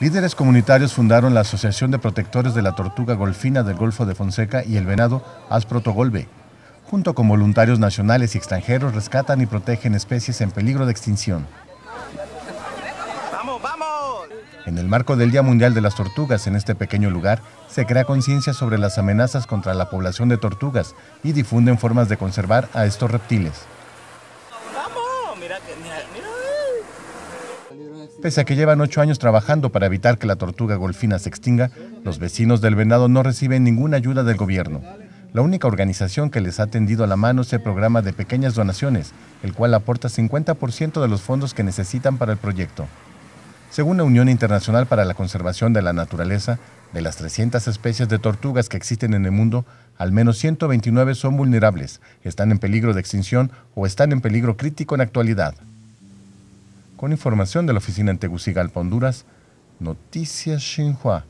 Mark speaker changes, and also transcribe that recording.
Speaker 1: Líderes comunitarios fundaron la Asociación de Protectores de la Tortuga Golfina del Golfo de Fonseca y el Venado Asprotogolbe. Junto con voluntarios nacionales y extranjeros rescatan y protegen especies en peligro de extinción. ¡Vamos, vamos! En el marco del Día Mundial de las Tortugas en este pequeño lugar, se crea conciencia sobre las amenazas contra la población de tortugas y difunden formas de conservar a estos reptiles. ¡Vamos! mira, mira. Pese a que llevan ocho años trabajando para evitar que la tortuga golfina se extinga, los vecinos del venado no reciben ninguna ayuda del gobierno. La única organización que les ha tendido la mano es el programa de pequeñas donaciones, el cual aporta 50% de los fondos que necesitan para el proyecto. Según la Unión Internacional para la Conservación de la Naturaleza, de las 300 especies de tortugas que existen en el mundo, al menos 129 son vulnerables, están en peligro de extinción o están en peligro crítico en actualidad. Con información de la oficina en Tegucigalpa, Honduras, Noticias Xinhua.